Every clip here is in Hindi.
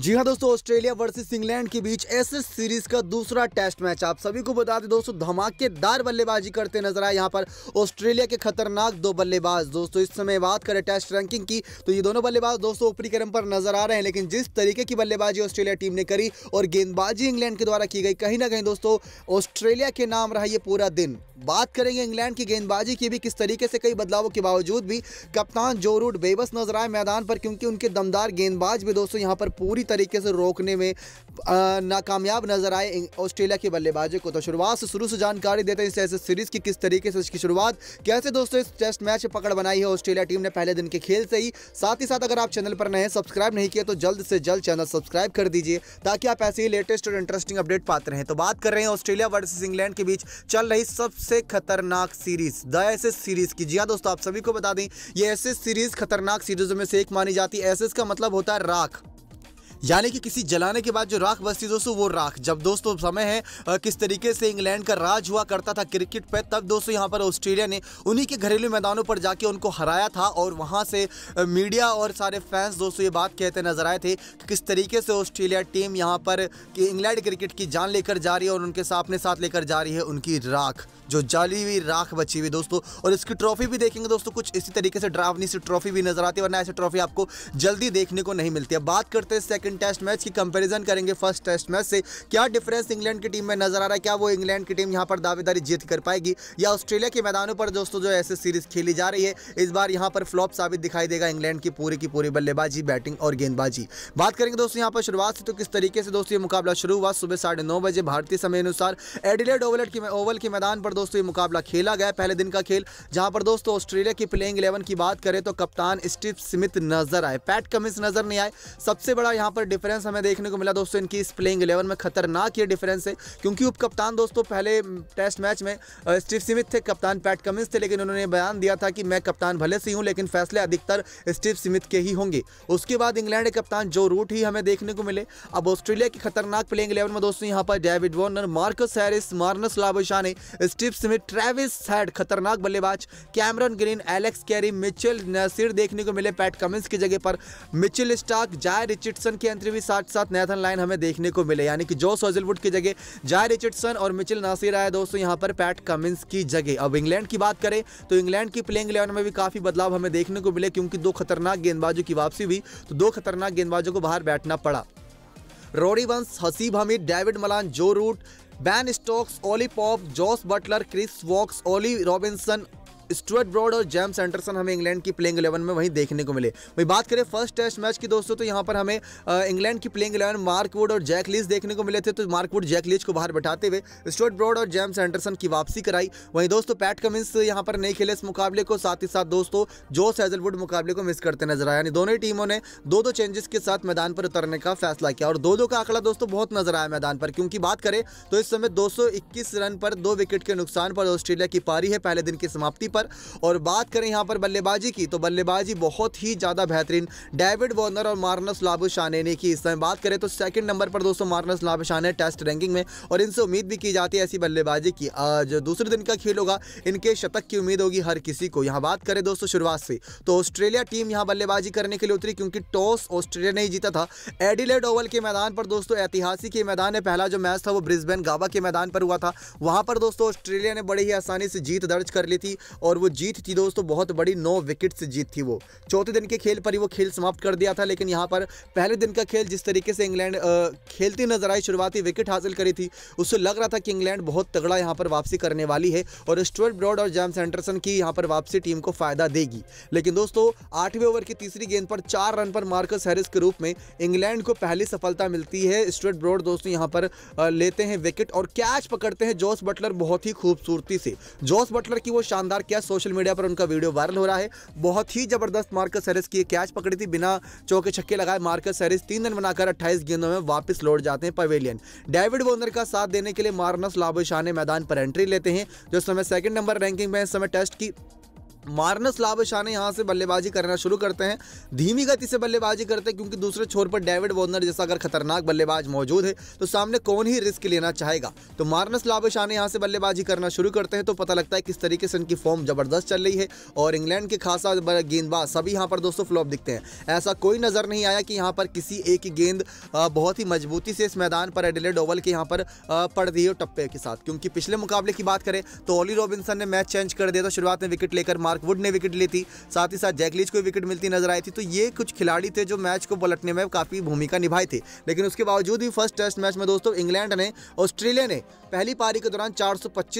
जी हाँ दोस्तों ऑस्ट्रेलिया वर्सेस इंग्लैंड के बीच एस सीरीज का दूसरा टेस्ट मैच आप सभी को बता दें दोस्तों धमाकेदार बल्लेबाजी करते नजर आए यहाँ पर ऑस्ट्रेलिया के खतरनाक दो बल्लेबाज दोस्तों इस समय बात करें टेस्ट रैंकिंग की तो ये दोनों बल्लेबाज दोस्तों ऊपरी क्रम पर नजर आ रहे हैं लेकिन जिस तरीके की बल्लेबाजी ऑस्ट्रेलिया टीम ने करी और गेंदबाजी इंग्लैंड के द्वारा की गई कहीं ना कहीं दोस्तों ऑस्ट्रेलिया के नाम रहा ये पूरा दिन बात करेंगे इंग्लैंड की गेंदबाजी की भी किस तरीके से कई बदलावों के बावजूद भी कप्तान जो रूट बेबस नजर आए मैदान पर क्योंकि उनके दमदार गेंदबाज भी दोस्तों यहाँ पर पूरी तरीके से रोकने में नाकामयाब नजर आए ऑस्ट्रेलिया के बल्लेबाजों को तो शुरुआत से शुरू से जानकारी देते हैं इस सीरीज की किस तरीके से इसकी शुरुआत कैसे दोस्तों इस टेस्ट मैच में पकड़ बनाई है ऑस्ट्रेलिया टीम ने पहले दिन के खेल से ही साथ ही साथ अगर आप चैनल पर नए सब्सक्राइब नहीं किया तो जल्द से जल्द चैनल सब्सक्राइब कर दीजिए ताकि आप ऐसे ही लेटेस्ट और इंटरेस्टिंग अपडेट पाते रहे तो बात कर रहे हैं ऑस्ट्रेलिया वर्सेज इंग्लैंड के बीच चल रही सबसे सबसे खतरनाक series the Ashes series की जी हाँ दोस्तों आप सभी को बता दें ये एस एस सीरीज खतरनाक सीरीजों में से एक मानी जाती है एस एस का मतलब होता है राख यानी कि किसी जलाने के बाद जो राख बसती दोस्तों वो राख जब दोस्तों समय है किस तरीके से इंग्लैंड का राज हुआ करता था क्रिकेट पे तब दोस्तों यहाँ पर ऑस्ट्रेलिया ने उन्हीं के घरेलू मैदानों पर जाके उनको हराया था और वहाँ से मीडिया और सारे फैंस दोस्तों ये बात कहते नजर आए थे कि किस तरीके से ऑस्ट्रेलिया टीम यहाँ पर इंग्लैंड क्रिकेट की जान लेकर जा रही है और उनके सामने साथ लेकर जा रही है उनकी राख जो जाली हुई राख बची हुई दोस्तों और इसकी ट्रॉफी भी देखेंगे दोस्तों कुछ इसी तरीके से ड्रावनी सी ट्रॉफी भी नजर आती है वरना ऐसी ट्रॉफी आपको जल्दी देखने को नहीं मिलती है बात करते हैं सेकंड टेस्ट मैच की कंपेरिजन करेंगे फर्स्ट टेस्ट मैच से क्या डिफरेंस इंग्लैंड की टीम में नजर आ रहा है क्या वो इंग्लैंड की टीम यहाँ पर दावेदारी जीत कर पाएगी या ऑस्ट्रेलिया के मैदानों पर दोस्तों जो ऐसे सीरीज खेली जा रही है इस बार यहाँ पर फ्लॉप साबित दिखाई देगा इंग्लैंड की पूरी की पूरी बल्लेबाजी बैटिंग और गेंदबाजी बात करेंगे दोस्तों यहाँ पर शुरुआत से तो किस तरीके से दोस्तों ये मुकाबला शुरू हुआ सुबह साढ़े बजे भारतीय समय अनुसार एडिलेड ओवलेट की ओवल के मैदान पर दोस्तों ये मुकाबला खेला गया पहले दिन का खेल जहां पर दोस्तों ऑस्ट्रेलिया की प्लेइंग इलेवन की बात करें तो कप्तान स्टीव स्मिथ नजर आए पैट कमिंस नजर नहीं आए सबसे बड़ा यहां पर डिफरेंस हमें देखने को मिला दोस्तों इनकी इस प्लेइंग इलेवन में खतरनाक ये डिफरेंस है क्योंकि उप कप्तान दोस्तों पहले टेस्ट मैच में स्टीव स्मिथ थे कप्तान पैट कमिंस थे लेकिन उन्होंने बयान दिया था कि मैं कप्तान भले से हूँ लेकिन फैसले अधिकतर स्टीव स्मिथ के ही होंगे उसके बाद इंग्लैंड के कप्तान जो रूट ही हमें देखने को मिले अब ऑस्ट्रेलिया की खतरनाक प्लेइंग इलेवन में दोस्तों यहाँ पर David Warner Marcus Harris Marnus Labuschagne Steve चिप्स में ट्रेविस हेड खतरनाक बल्लेबाज Cameron Green Alex Carey Mitchell Neser देखने को मिले पैट कमिंस की जगह पर मिचेल स्टार्क जाय रिचर्डसन की एंट्री भी साथ साथ नैथन लाइन हमें देखने को मिले यानी कि जो सोजलवुड की जगह जाय रिचर्डसन और मिचेल नासिर आया दोस्तों यहाँ पर पैट कमिंस की जगह अब इंग्लैंड की बात करें तो इंग्लैंड की प्लेइंग इलेवन में भी काफी बदलाव हमें देखने को मिले क्योंकि दो खतरनाक गेंदबाजों की वापसी हुई तो दो खतरनाक गेंदबाजों को बाहर बैठना पड़ा Rory Burns Haseeb Hameed David Malan Joe Root Ben Stokes Ollie Pope Jos Buttler Chris Woakes Ollie Robinson Stuart Broad और जेम्स एंडरसन हमें इंग्लैंड की प्लेइंग इलेवन में वहीं देखने को मिले वही बात करें फर्स्ट टेस्ट मैच की दोस्तों तो यहाँ पर हमें इंग्लैंड की प्लेइंग इलेवन मार्कवुड और जैक लीज देखने को मिले थे तो मार्कवुड जैक लीज को बाहर बैठाते हुए स्टुअर्ट ब्रॉड और जेम्स एंडरसन की वापसी कराई वहीं दोस्तों पैट कमिंस यहाँ पर नहीं खेले इस मुकाबले को साथ ही साथ दोस्तों जोस हेजलवुड मुकाबले को मिस करते नजर आया यानी दोनों ही टीमों ने दो दो चेंजेस के साथ मैदान पर उतरने का फैसला किया और दो दो का आंकड़ा दोस्तों बहुत नजर आया मैदान पर क्योंकि बात करें तो इस समय दो रन पर दो विकेट के नुकसान पर ऑस्ट्रेलिया की पारी है पहले दिन की समाप्ति पर पर और बात करें यहाँ पर बल्लेबाजी की तो बल्लेबाजी बहुत ही ज़्यादा बेहतरीन डेविड वॉर्नर और मार्नस लाबुशाने ने की इस समय बात करें तो सेकेंड नंबर पर दोस्तों मार्नस लाबुशाने टेस्ट रैंकिंग में और इनसे उम्मीद भी की जाती है ऐसी बल्लेबाजी की जो दूसरे दिन का खेल होगा इनके शतक की उम्मीद होगी हर किसी को यहाँ बात करें दोस्तों शुरुआत से तो ऑस्ट्रेलिया टीम यहाँ बल्लेबाजी करने के लिए उतरी क्योंकि टॉस ऑस्ट्रेलिया ने ही जीता था एडिलेड ओवल के मैदान पर दोस्तों ऐतिहासिक ये मैदान है पहला जो मैच था वो ब्रिस्बेन गाबा के मैदान पर हुआ था वहाँ पर दोस्तों ऑस्ट्रेलिया ने बड़ी ही आसानी से जीत दर्ज कर ली थी और वो जीत थी दोस्तों बहुत बड़ी नौ विकेट से जीत थी वो चौथे दिन के खेल पर ही वो खेल समाप्त कर दिया था लेकिन यहाँ पर पहले दिन का खेल जिस तरीके से इंग्लैंड खेलती नजर आई शुरुआती विकेट हासिल करी थी उससे लग रहा था कि इंग्लैंड बहुत तगड़ा यहाँ पर वापसी करने वाली है और स्टुअर्ट ब्रॉड और जैम सेंटरसन की यहाँ पर वापसी टीम को फायदा देगी लेकिन दोस्तों आठवें ओवर की तीसरी गेंद पर चार रन पर मार्कस हैरिस के रूप में इंग्लैंड को पहली सफलता मिलती है स्टुअर्ट ब्रॉड दोस्तों यहाँ पर लेते हैं विकेट और कैच पकड़ते हैं जॉस बटलर बहुत ही खूबसूरती से जॉस बटलर की वो शानदार कैच किया सोशल मीडिया पर उनका वीडियो वायरल हो रहा है बहुत ही जबरदस्त मार्कस सैरिस की कैच पकड़ी थी बिना चौके छक्के लगाए मार्कस सैरिस तीन रन बनाकर अट्ठाईस गेंदों में वापस लौट जाते हैं पवेलियन डेविड वोनर का साथ देने के लिए मार्नस लाबोशाने मैदान पर एंट्री लेते हैं जो समय सेकंड नंबर रैंकिंग में इस समय टेस्ट की मार्नस लाबशाह ने यहाँ से बल्लेबाजी करना शुरू करते हैं धीमी गति से बल्लेबाजी करते हैं क्योंकि दूसरे छोर पर डेविड वॉर्नर जैसा अगर खतरनाक बल्लेबाज मौजूद है तो सामने कौन ही रिस्क लेना चाहेगा तो मार्नस लाबशाह ने यहाँ से बल्लेबाजी करना शुरू करते हैं तो पता लगता है किस तरीके से इनकी फॉर्म जबरदस्त चल रही है और इंग्लैंड के खासा गेंदबाज सभी यहाँ पर दोस्तों फ्लॉप दिखते हैं ऐसा कोई नज़र नहीं आया कि यहाँ पर किसी एक गेंद बहुत ही मजबूती से इस मैदान पर एडिलेड ओवल के यहाँ पर पड़ रही है टप्पे के साथ क्योंकि पिछले मुकाबले की बात करें तो ओली रॉबिनसन ने मैच चेंज कर दिया था तो शुरुआत में विकेट लेकर मार्क मार्क वुड ने विकेट ली थी साथ ही साथ जैकलिच को विकेट मिलती नजर आई थी तो ये कुछ खिलाड़ी थे जो मैच को पलटने में काफ़ी भूमिका निभाई थी लेकिन उसके बावजूद भी फर्स्ट टेस्ट मैच में दोस्तों इंग्लैंड ने ऑस्ट्रेलिया ने पहली पारी के दौरान चार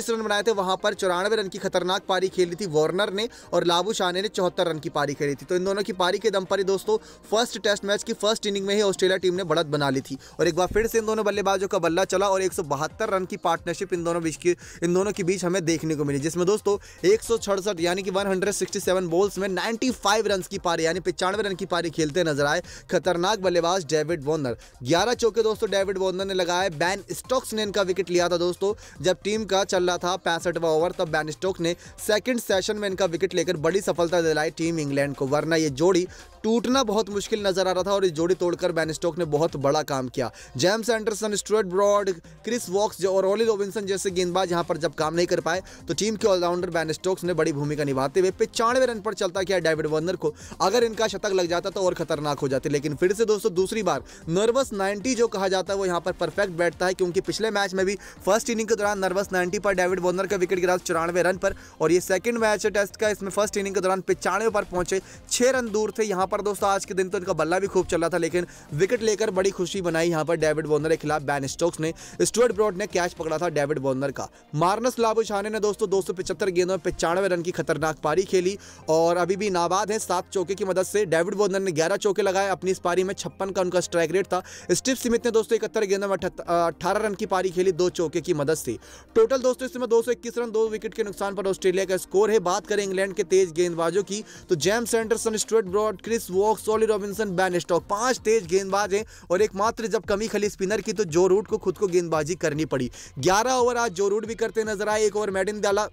रन बनाए थे वहां पर चौरानवे रन की खतरनाक पारी खेली थी वार्नर ने और लाबू शाने ने चौहत्तर रन की पारी खेली थी तो इन दोनों की पारी के दम पर ही दोस्तों फर्स्ट टेस्ट मैच की फर्स्ट इनिंग में ही ऑस्ट्रेलिया टीम ने बढ़त बना ली थी और एक बार फिर से इन दोनों बल्लेबाजों का बल्ला चला और एक रन की पार्टनरशिप इन दोनों बीच की इन दोनों के बीच हमें देखने को मिली जिसमें दोस्तों एक यानी कि वन 467 बॉल्स में 95 रन की पारी यानी पिचानवे रन की पारी खेलते नजर आए खतरनाक बल्लेबाज डेविड वॉर्नर 11 चौके दोस्तों डेविड वॉर्नर ने लगाए बैन स्टोक्स ने इनका विकेट लिया था दोस्तों जब टीम का चल रहा था पैंसठवा ओवर तब बैन स्टोक ने सेकेंड सेशन में इनका विकेट लेकर बड़ी सफलता दिलाई टीम इंग्लैंड को वरना ये जोड़ी टूटना बहुत मुश्किल नजर आ रहा था और इस जोड़ी तोड़कर बैन स्टोक ने बहुत बड़ा काम किया James Anderson Stuart Broad Chris Woakes और ओली रोबिन्सन जैसे गेंदबाज यहां पर जब काम नहीं कर पाए तो टीम के ऑलराउंडर बैन स्टोक्स ने बड़ी भूमिका निभाते हुए पिचानवे रन पर चलता किया डेविड वर्नर को अगर इनका शतक लग जाता तो और खतरनाक हो जाते लेकिन फिर से दोस्तों दूसरी बार नर्वस नाइन्टी जो कहा जाता है वो यहाँ पर परफेक्ट बैठता है क्योंकि पिछले मैच में भी फर्स्ट इनिंग के दौरान नर्वस नाइन्टी पर डेविड वर्नर का विकेट गिरा चौरानवे रन पर और ये सेकंड मैच है टेस्ट का इसमें फर्स्ट इनिंग के दौरान पिचानवे पर पहुंचे छह रन दूर थे यहाँ यहाँ पर दोस्तों आज के दिन तो इनका बल्ला भी खूब चल रहा था लेकिन विकेट लेकर बड़ी खुशी बनाई यहाँ पर डेविड बॉर्नर के खिलाफ बैन स्टोक्स ने स्टुअर्ट ब्रॉड ने कैच पकड़ा था डेविड बॉर्नर का मार्नस लाबुछाने ने दोस्तों दो गेंदों में पचानवे रन की खतरनाक पारी खेली और अभी भी नाबाद है सात चौके की मदद से डेविड बॉर्नर ने ग्यारह चौके लगाए अपनी इस पारी में छप्पन का उनका स्ट्राइक रेट था स्टीव स्मिथ ने दोस्तों इकहत्तर गेंदों में अठारह रन की पारी खेली दो चौके की मदद से टोटल दोस्तों इसमें दो रन दो विकेट के नुकसान पर ऑस्ट्रेलिया का स्कोर है बात करें इंग्लैंड के तेज गेंदबाजों की तो James Anderson Stuart Broad Chris Chris Woakes Ollie Robinson Ben Stokes पांच तेज गेंदबाज हैं और एकमात्र जब कमी खली स्पिनर की तो जो रूट को खुद को गेंदबाजी करनी पड़ी ग्यारह ओवर आज जो रूट भी करते नजर आए एक ओवर मैडिन डाला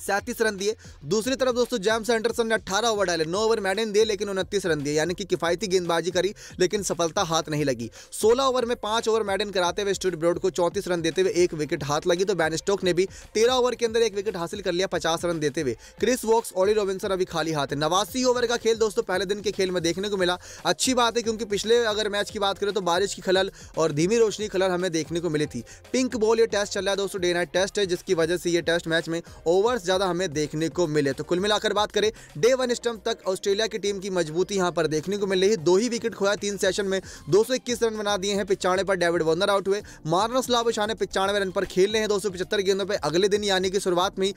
सैंतीस रन दिए दूसरी तरफ दोस्तों जेम्स एंडरसन ने 18 ओवर डाले 9 ओवर मैडन दिए लेकिन उनतीस रन दिए यानी कि किफायती गेंदबाजी करी लेकिन सफलता हाथ नहीं लगी 16 ओवर में 5 ओवर मैडन कराते हुए स्टूड ब्रॉड को 34 रन देते हुए एक विकेट हाथ लगी तो बैन स्टोक ने भी 13 ओवर के अंदर एक विकेट हासिल कर लिया पचास रन देते हुए क्रिस वॉक्स ऑली रॉबिन्सन अभी खाली हाथ है नवासी ओवर का खेल दोस्तों पहले दिन के खेल में देखने को मिला अच्छी बात है क्योंकि पिछले अगर मैच की बात करें तो बारिश की खलल और धीमी रोशनी खलल हमें देखने को मिली थी पिंक बॉल ये टेस्ट चल रहा है दोस्तों डे नाइट टेस्ट है जिसकी वजह से ये टेस्ट मैच में ओवर से ज़्यादा हमें देखने को मिले तो कुल मिलाकर बात करें डे वन स्टम्प तक ऑस्ट्रेलिया की टीम की मजबूती यहाँ पर देखने को मिल रही दो ही विकेट खोया तीन सेशन में दो रन बना दिए हैं पिचानवे पर डेविड वॉर्नर आउट हुए मार्नस लाबोशा पिचानवे रन पर खेल रहे हैं दो गेंदों पर अगले दिन यानी कि शुरुआत में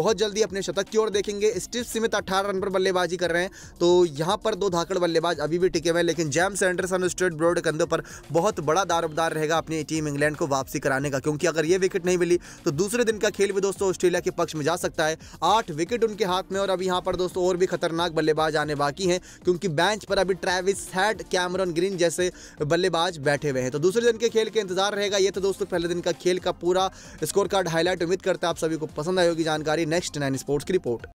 बहुत जल्दी अपने शतक की ओर देखेंगे स्टिप सीमित अट्ठारह रन पर बल्लेबाजी कर रहे हैं तो यहाँ पर दो धाकड़ बल्लेबाज अभी भी टिके हुए लेकिन जैम्स एंडरसन स्ट्रेट ब्रोड कंधों पर बहुत बड़ा दारोबदार रहेगा अपनी टीम इंग्लैंड को वापसी कराने का क्योंकि अगर ये विकेट नहीं मिली तो दूसरे दिन का खेल भी दोस्तों ऑस्ट्रेलिया के पक्ष में जा जा सकता है आठ विकेट उनके हाथ में और अभी यहाँ पर दोस्तों और भी खतरनाक बल्लेबाज आने बाकी हैं क्योंकि बेंच पर अभी ट्रेविस हैड कैमरन ग्रीन जैसे बल्लेबाज बैठे हुए हैं तो दूसरे दिन के खेल के इंतजार रहेगा ये तो दोस्तों पहले दिन का खेल का पूरा स्कोर कार्ड हाईलाइट उम्मीद करते है आप सभी को पसंद आएगी जानकारी नेक्स्ट नाइन स्पोर्ट्स की रिपोर्ट